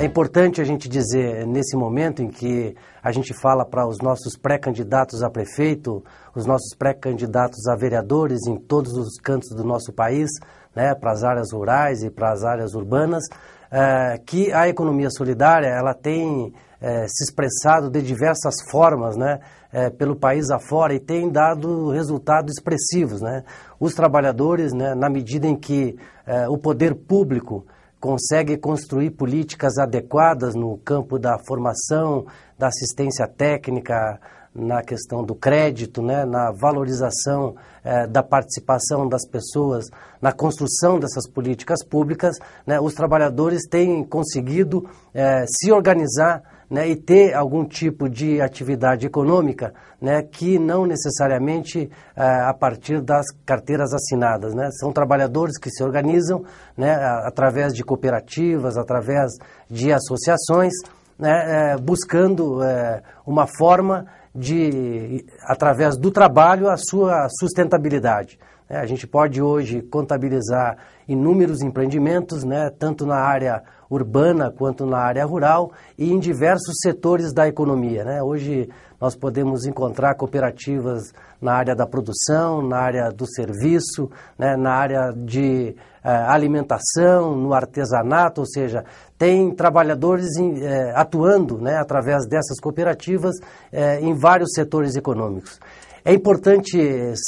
É importante a gente dizer, nesse momento em que a gente fala para os nossos pré-candidatos a prefeito, os nossos pré-candidatos a vereadores em todos os cantos do nosso país, né, para as áreas rurais e para as áreas urbanas, é, que a economia solidária ela tem é, se expressado de diversas formas, né, é, pelo país afora e tem dado resultados expressivos, né. Os trabalhadores, né, na medida em que é, o poder público consegue construir políticas adequadas no campo da formação, da assistência técnica, na questão do crédito, né, na valorização eh, da participação das pessoas, na construção dessas políticas públicas, né, os trabalhadores têm conseguido eh, se organizar né, e ter algum tipo de atividade econômica né, que não necessariamente eh, a partir das carteiras assinadas. Né? São trabalhadores que se organizam né, através de cooperativas, através de associações, né, eh, buscando eh, uma forma de, através do trabalho, a sua sustentabilidade. Né. A gente pode hoje contabilizar inúmeros empreendimentos, né, tanto na área urbana quanto na área rural e em diversos setores da economia. Né? Hoje nós podemos encontrar cooperativas na área da produção, na área do serviço, né? na área de eh, alimentação, no artesanato, ou seja, tem trabalhadores em, eh, atuando né? através dessas cooperativas eh, em vários setores econômicos. É importante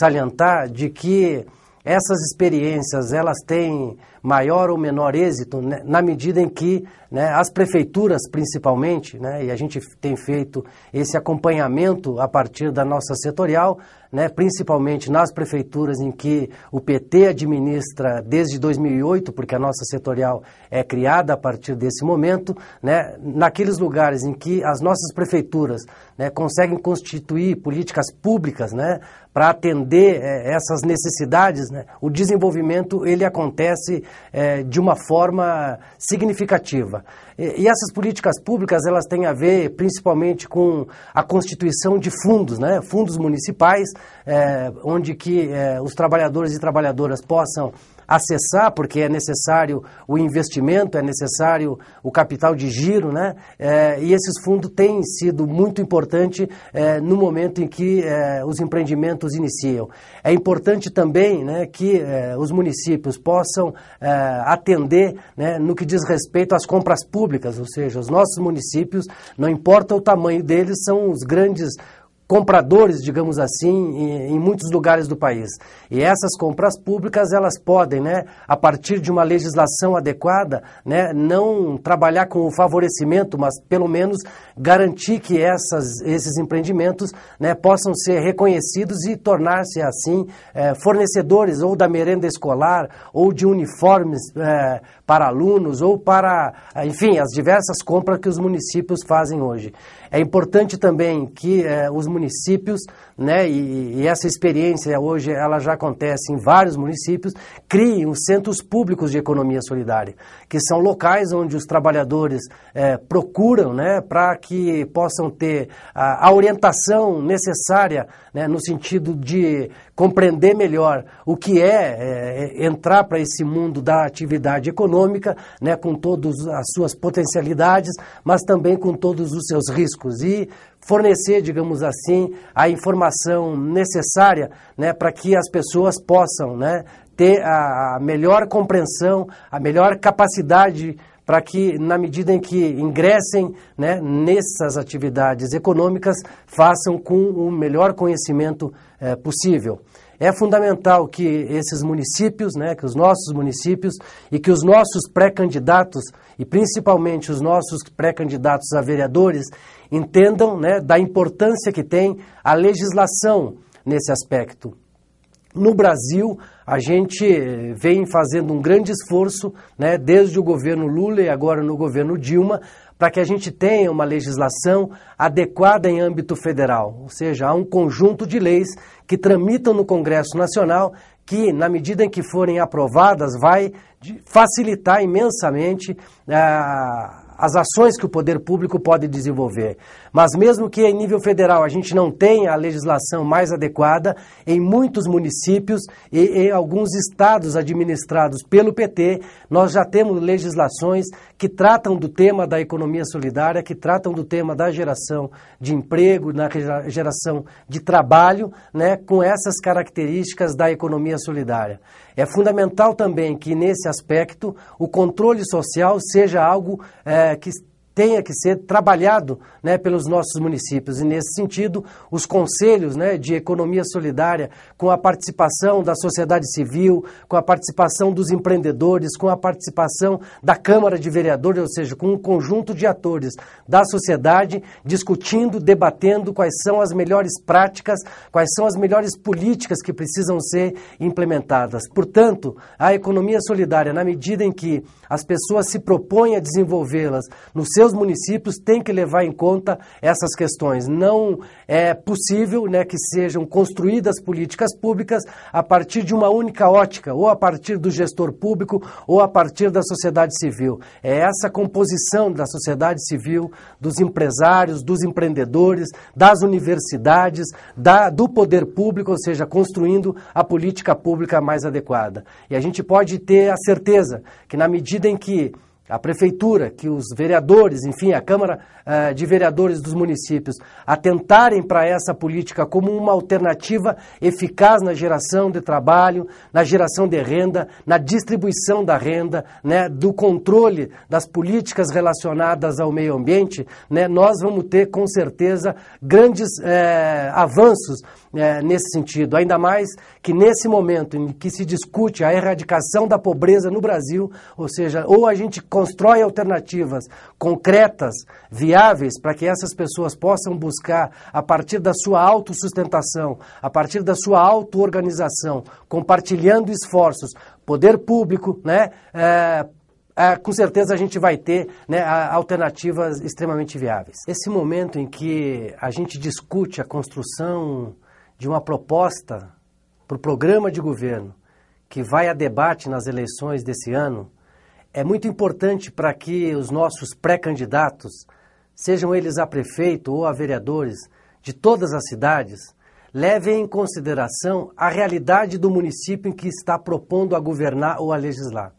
salientar de que essas experiências, elas têm maior ou menor êxito né, na medida em que né, as prefeituras, principalmente, né, e a gente tem feito esse acompanhamento a partir da nossa setorial, né, principalmente nas prefeituras em que o PT administra desde 2008, porque a nossa setorial é criada a partir desse momento, né, naqueles lugares em que as nossas prefeituras né, conseguem constituir políticas públicas né, para atender é, essas necessidades, né, o desenvolvimento ele acontece é, de uma forma significativa. E, e, essas políticas públicas elas têm a ver principalmente com a constituição de fundos, né, fundos municipais, é, onde que os trabalhadores e trabalhadoras possam acessar, porque é necessário o investimento, é necessário o capital de giro, né? É, e esses fundos têm sido muito importante é, no momento em que é, os empreendimentos iniciam. É importante também né, que é, os municípios possam é, atender né, no que diz respeito às compras públicas, ou seja, os nossos municípios, não importa o tamanho deles, são os grandes compradores, digamos assim, em, em muitos lugares do país. E essas compras públicas, elas podem, né, a partir de uma legislação adequada, né, não trabalhar com o favorecimento, mas pelo menos garantir que essas, esses empreendimentos né, possam ser reconhecidos e tornar-se assim eh, fornecedores ou da merenda escolar ou de uniformes eh, para alunos ou para, enfim, as diversas compras que os municípios fazem hoje. É importante também que eh, os municípios, né, e, e, essa experiência hoje ela já acontece em vários municípios, criem os centros públicos de economia solidária, que são locais onde os trabalhadores eh, procuram né, para que possam ter a, a orientação necessária né, no sentido de compreender melhor o que é, é entrar para esse mundo da atividade econômica econômica, né, com todas as suas potencialidades, mas também com todos os seus riscos e fornecer, digamos assim, a informação necessária né, para que as pessoas possam né, ter a melhor compreensão, a melhor capacidade para que, na medida em que ingressem né, nessas atividades econômicas, façam com o melhor conhecimento eh, possível. É fundamental que esses municípios, né, que os nossos municípios e que os nossos pré-candidatos, e principalmente os nossos pré-candidatos a vereadores, entendam né, da importância que tem a legislação nesse aspecto. No Brasil, a gente eh, vem fazendo um grande esforço, né, desde o governo Lula e agora no governo Dilma, para que a gente tenha uma legislação adequada em âmbito federal, ou seja, há um conjunto de leis que tramitam no Congresso Nacional que, na medida em que forem aprovadas, vai facilitar imensamente a ah, as ações que o poder público pode desenvolver. Mas mesmo que em nível federal a gente não tenha a legislação mais adequada, em muitos municípios e em alguns estados administrados pelo PT, nós já temos legislações que tratam do tema da economia solidária, que tratam do tema da geração de emprego, na geração de trabalho, né, com essas características da economia solidária. É fundamental também que nesse aspecto o controle social seja algo é, é, que tenha que ser trabalhado né, pelos nossos municípios. E, nesse sentido, os conselhos né, de economia solidária, com a participação da sociedade civil, com a participação dos empreendedores, com a participação da Câmara de Vereadores, ou seja, com um conjunto de atores da sociedade, discutindo, debatendo quais são as melhores práticas, quais são as melhores políticas que precisam ser implementadas. Portanto, a economia solidária, na medida em que as pessoas se propõem a desenvolvê-las nos seus municípios, tem que levar em conta essas questões. Não é possível né, que sejam construídas políticas públicas a partir de uma única ótica, ou a partir do gestor público, ou a partir da sociedade civil. É essa composição da sociedade civil, dos empresários, dos empreendedores, das universidades, da, do poder público, ou seja, construindo a política pública mais adequada. E a gente pode ter a certeza que, na medida medida em que a prefeitura, que os vereadores, enfim, a Câmara eh, de Vereadores dos municípios, atentarem para essa política como uma alternativa eficaz na geração de trabalho, na geração de renda, na distribuição da renda, né, do controle das políticas relacionadas ao meio ambiente, né, nós vamos ter com certeza grandes eh, avanços eh, nesse sentido. Ainda mais que nesse momento em que se discute a erradicação da pobreza no Brasil, ou seja, ou a gente constrói alternativas concretas, viáveis, para que essas pessoas possam buscar, a partir da sua autossustentação, a partir da sua auto-organização, compartilhando esforços, poder público, né? É, é, com certeza a gente vai ter né, alternativas extremamente viáveis. Esse momento em que a gente discute a construção de uma proposta para o programa de governo que vai a debate nas eleições desse ano, é muito importante para que os nossos pré-candidatos, sejam eles a prefeito ou a vereadores de todas as cidades, levem em consideração a realidade do município em que está propondo a governar ou a legislar.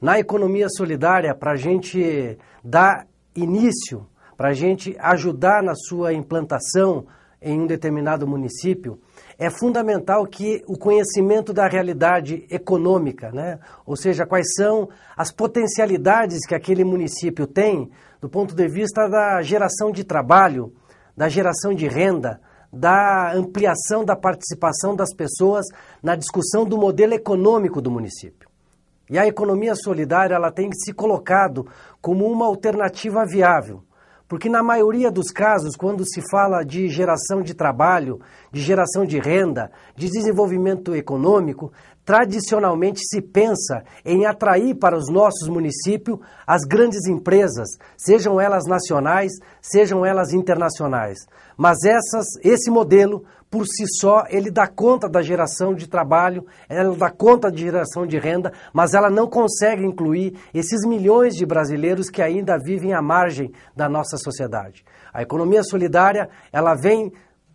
Na economia solidária, para a gente dar início, para a gente ajudar na sua implantação em um determinado município, é fundamental que o conhecimento da realidade econômica, né? ou seja, quais são as potencialidades que aquele município tem do ponto de vista da geração de trabalho, da geração de renda, da ampliação da participação das pessoas na discussão do modelo econômico do município. E a economia solidária ela tem se colocado como uma alternativa viável porque na maioria dos casos, quando se fala de geração de trabalho, de geração de renda, de desenvolvimento econômico, Tradicionalmente se pensa em atrair para os nossos municípios as grandes empresas, sejam elas nacionais, sejam elas internacionais. Mas essas, esse modelo, por si só, ele dá conta da geração de trabalho, ela dá conta da geração de renda, mas ela não consegue incluir esses milhões de brasileiros que ainda vivem à margem da nossa sociedade. A economia solidária, ela vem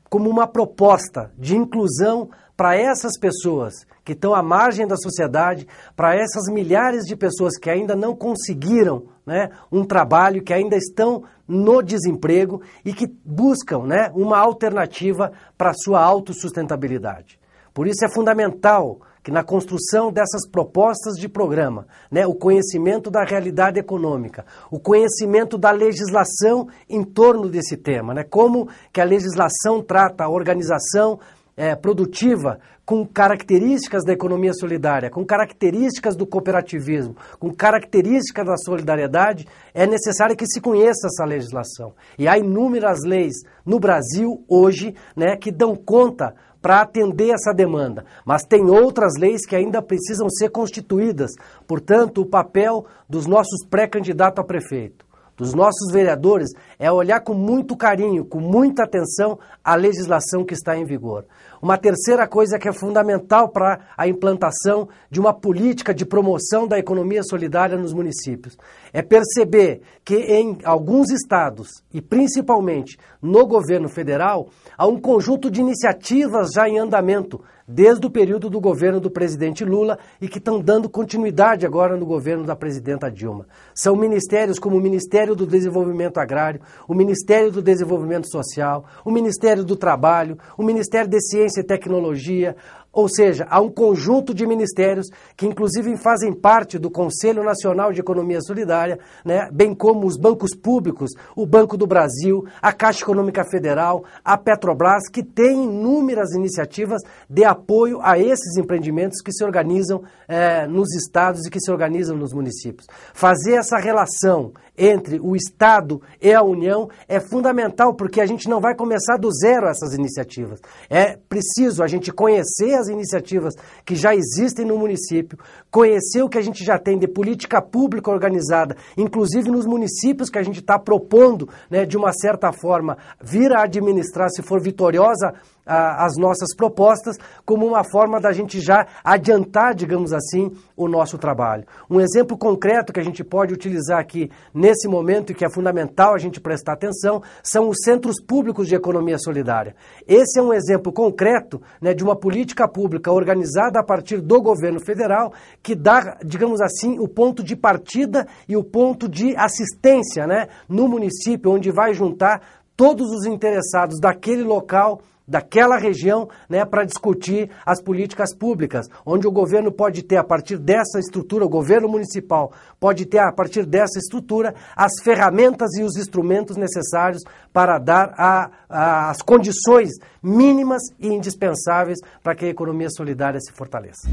como uma proposta de inclusão para essas pessoas que estão à margem da sociedade, para essas milhares de pessoas que ainda não conseguiram né, um trabalho, que ainda estão no desemprego e que buscam né, uma alternativa para a sua autossustentabilidade. Por isso é fundamental que na construção dessas propostas de programa, né, o conhecimento da realidade econômica, o conhecimento da legislação em torno desse tema, né, como que a legislação trata a organização é, produtiva com características da economia solidária, com características do cooperativismo, com características da solidariedade, é necessário que se conheça essa legislação. E há inúmeras leis no Brasil hoje né, que dão conta para atender essa demanda, mas tem outras leis que ainda precisam ser constituídas. Portanto, o papel dos nossos pré-candidatos a prefeito dos nossos vereadores é olhar com muito carinho, com muita atenção a legislação que está em vigor. Uma terceira coisa que é fundamental para a implantação de uma política de promoção da economia solidária nos municípios é perceber que em alguns estados e principalmente no governo federal há um conjunto de iniciativas já em andamento desde o período do governo do presidente Lula e que estão dando continuidade agora no governo da presidenta Dilma. São ministérios como o Ministério do Desenvolvimento Agrário, o Ministério do Desenvolvimento Social, o Ministério do Trabalho, o Ministério de Ciência e Tecnologia, ou seja, há um conjunto de ministérios que, inclusive, fazem parte do Conselho Nacional de Economia Solidária, né, bem como os bancos públicos, o Banco do Brasil, a Caixa Econômica Federal, a Petrobras, que têm inúmeras iniciativas de apoio a esses empreendimentos que se organizam eh, nos estados e que se organizam nos municípios. Fazer essa relação entre o Estado e a União é fundamental, porque a gente não vai começar do zero essas iniciativas. É preciso a gente conhecer as iniciativas que já existem no município, conhecer o que a gente já tem de política pública organizada, inclusive nos municípios que a gente está propondo, né, de uma certa forma, vir a administrar, se for vitoriosa as nossas propostas como uma forma da gente já adiantar, digamos assim, o nosso trabalho. Um exemplo concreto que a gente pode utilizar aqui nesse momento e que é fundamental a gente prestar atenção são os centros públicos de economia solidária. Esse é um exemplo concreto né, de uma política pública organizada a partir do governo federal que dá, digamos assim, o ponto de partida e o ponto de assistência né, no município, onde vai juntar todos os interessados daquele local daquela região né, para discutir as políticas públicas, onde o governo pode ter, a partir dessa estrutura, o governo municipal pode ter, a partir dessa estrutura, as ferramentas e os instrumentos necessários para dar a, a, as condições mínimas e indispensáveis para que a economia solidária se fortaleça.